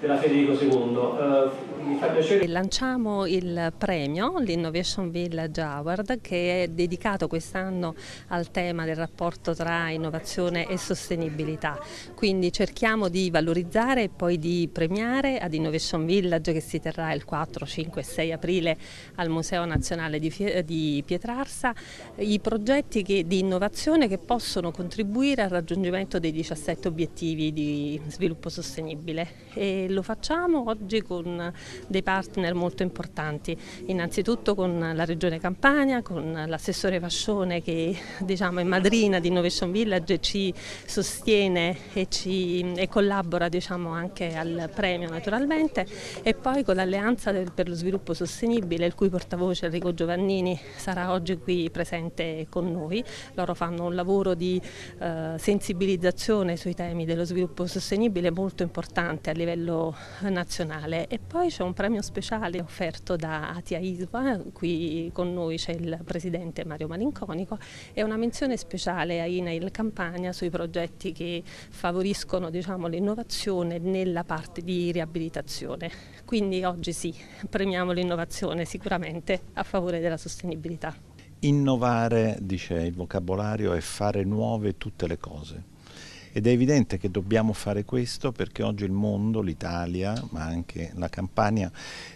della Federico II. Eh, mi fa Lanciamo il premio, l'Innovation Village Award, che è dedicato quest'anno al tema del rapporto tra innovazione e sostenibilità. Quindi cerchiamo di valorizzare e poi di premiare ad Innovation Village che si terrà il 4, 5 e 6 aprile al Museo Nazionale di Pietrarsa i progetti che, di innovazione che possono contribuire al raggiungimento dei 17 obiettivi di sviluppo sostenibile. E lo facciamo oggi con dei partner molto importanti, innanzitutto con la Regione Campania, con l'assessore Fascione che diciamo, è madrina di Innovation Village e ci sostiene e, ci, e collabora diciamo, anche al premio naturalmente e poi con l'Alleanza per lo Sviluppo Sostenibile il cui portavoce Enrico Giovannini sarà oggi qui presente con noi, loro fanno un lavoro di eh, sensibilizzazione sui temi dello sviluppo sostenibile molto importante a livello nazionale e poi c'è un premio speciale offerto da Atia Isva, qui con noi c'è il presidente Mario Malinconico e una menzione speciale a INAIL Campania sui progetti che favoriscono diciamo, l'innovazione nella parte di riabilitazione. Quindi oggi sì, premiamo l'innovazione sicuramente a favore della sostenibilità. Innovare, dice il vocabolario, è fare nuove tutte le cose ed è evidente che dobbiamo fare questo perché oggi il mondo, l'Italia, ma anche la Campania,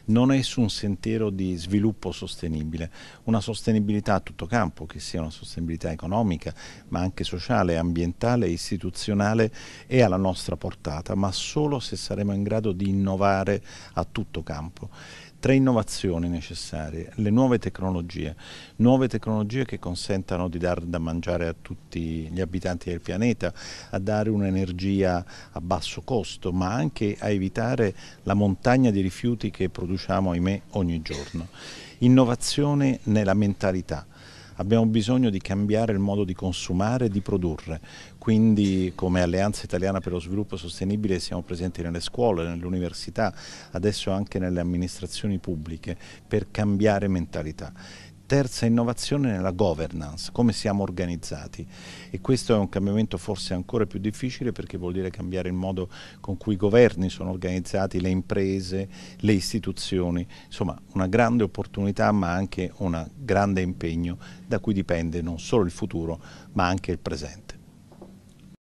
non è su un sentiero di sviluppo sostenibile. Una sostenibilità a tutto campo, che sia una sostenibilità economica, ma anche sociale, ambientale, istituzionale, è alla nostra portata, ma solo se saremo in grado di innovare a tutto campo tre innovazioni necessarie, le nuove tecnologie, nuove tecnologie che consentano di dar da mangiare a tutti gli abitanti del pianeta, a dare un'energia a basso costo, ma anche a evitare la montagna di rifiuti che produciamo, ahimè, ogni giorno. Innovazione nella mentalità abbiamo bisogno di cambiare il modo di consumare e di produrre. Quindi come Alleanza Italiana per lo Sviluppo Sostenibile siamo presenti nelle scuole, nelle università, adesso anche nelle amministrazioni pubbliche per cambiare mentalità terza innovazione nella governance, come siamo organizzati e questo è un cambiamento forse ancora più difficile perché vuol dire cambiare il modo con cui i governi sono organizzati, le imprese, le istituzioni, insomma una grande opportunità ma anche un grande impegno da cui dipende non solo il futuro ma anche il presente.